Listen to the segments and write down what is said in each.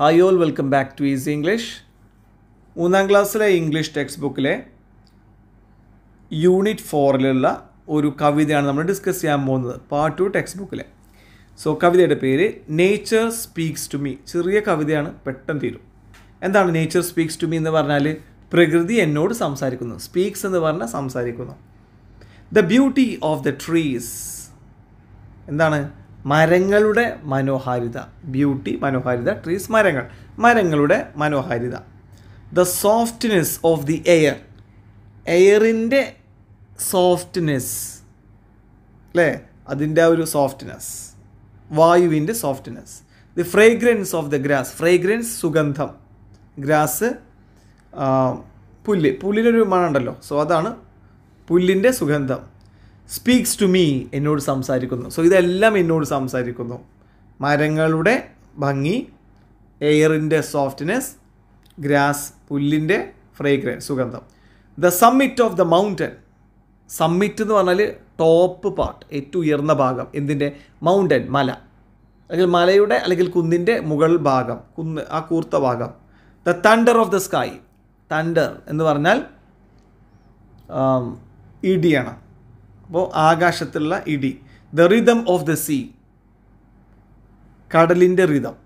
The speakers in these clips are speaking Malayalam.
hi all welcome back to easy English മൂന്നാം ക്ലാസ്സിലെ ഇംഗ്ലീഷ് ടെക്സ്റ്റ് ബുക്കിലെ യൂണിറ്റ് ഫോറിലുള്ള ഒരു കവിതയാണ് നമ്മൾ ഡിസ്കസ് ചെയ്യാൻ പോകുന്നത് പാർട്ട് ടു ടെക്സ്റ്റ് ബുക്കിലെ സോ കവിതയുടെ പേര് നേച്ചർ സ്പീക്സ് ടു മീ ചെറിയ കവിതയാണ് പെട്ടെന്ന് തീരും എന്താണ് നേച്ചർ സ്പീക്സ് ടു മീ എന്ന് പറഞ്ഞാൽ പ്രകൃതി എന്നോട് സംസാരിക്കുന്നു സ്പീക്സ് എന്ന് പറഞ്ഞാൽ സംസാരിക്കുന്നു the beauty of the trees എന്താണ് മരങ്ങളുടെ മനോഹാരിത ബ്യൂട്ടി മനോഹാരിത ട്രീസ് മരങ്ങൾ മരങ്ങളുടെ മനോഹാരിത the softness of the air എയറിൻ്റെ സോഫ്റ്റ്നെസ് അല്ലേ അതിൻ്റെ ആ ഒരു സോഫ്റ്റ്നെസ് വായുവിൻ്റെ softness the fragrance of the grass fragrance സുഗന്ധം ഗ്രാസ് പുല്ല് പുല്ലിനൊരു മണമുണ്ടല്ലോ സോ അതാണ് പുല്ലിൻ്റെ സുഗന്ധം സ്പീക്സ് ടു മീ എന്നോട് സംസാരിക്കുന്നു സോ ഇതെല്ലാം എന്നോട് സംസാരിക്കുന്നു മരങ്ങളുടെ ഭംഗി എയറിൻ്റെ സോഫ്റ്റ്നെസ് ഗ്രാസ് പുല്ലിൻ്റെ ഫ്രേഗ്രൻസ് സുഗന്ധം the summit of the mountain summit എന്ന് പറഞ്ഞാൽ ടോപ്പ് പാർട്ട് ഏറ്റവും ഉയർന്ന ഭാഗം എന്തിൻ്റെ മൗണ്ടൻ മല അല്ലെങ്കിൽ മലയുടെ അല്ലെങ്കിൽ കുന്നിൻ്റെ മുകൾ ഭാഗം കുന്ന് ആ കൂർത്ത ഭാഗം the thunder of the sky thunder എന്ന് പറഞ്ഞാൽ ഇടിയണം അപ്പോൾ ആകാശത്തുള്ള ഇടി the rhythm of the sea കടലിൻ്റെ റിതം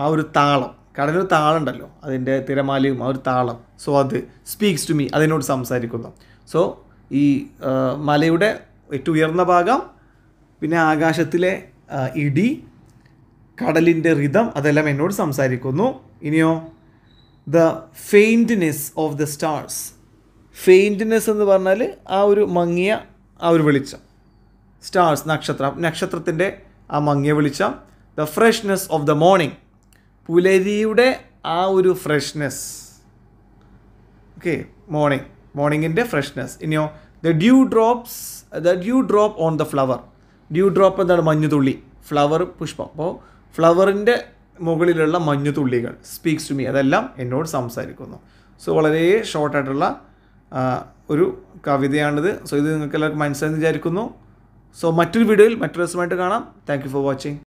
ആ ഒരു താളം കടലൊരു താളുണ്ടല്ലോ അതിൻ്റെ തിരമാലയും ആ ഒരു താളം സോ അത് സ്പീക്സ് ടു മീ അതിനോട് സംസാരിക്കുന്നു സോ ഈ മലയുടെ ഏറ്റവും ഉയർന്ന ഭാഗം പിന്നെ ആകാശത്തിലെ ഇടി കടലിൻ്റെ റിതം അതെല്ലാം എന്നോട് സംസാരിക്കുന്നു ഇനിയോ the faintness of the stars faintness എന്ന് പറഞ്ഞാൽ ആ ഒരു മങ്ങിയ ആ ഒരു വെളിച്ചം സ്റ്റാർസ് നക്ഷത്രം നക്ഷത്രത്തിൻ്റെ ആ മങ്ങിയ വെളിച്ചം the freshness of the morning പുലരിയുടെ ആ ഒരു ഫ്രഷ്നെസ് ഓക്കെ മോർണിംഗ് മോർണിംഗിൻ്റെ ഫ്രഷ്നെസ് ഇനിയോ the dew drops the dew drop on the flower dew drop എന്താണ് മഞ്ഞുതുള്ളി ഫ്ലവർ പുഷ്പം അപ്പോൾ ഫ്ലവറിൻ്റെ മുകളിലുള്ള മഞ്ഞുതുള്ളികൾ സ്പീക്സ് ടു മീ അതെല്ലാം എന്നോട് സംസാരിക്കുന്നു സോ വളരെ ഷോർട്ടായിട്ടുള്ള ഒരു കവിതയാണിത് സോ ഇത് നിങ്ങൾക്ക് എല്ലാവർക്കും മനസ്സിലായി വിചാരിക്കുന്നു സോ മറ്റൊരു വീഡിയോയിൽ മറ്റൊരു ദിവസമായിട്ട് കാണാം താങ്ക് ഫോർ വാച്ചിങ്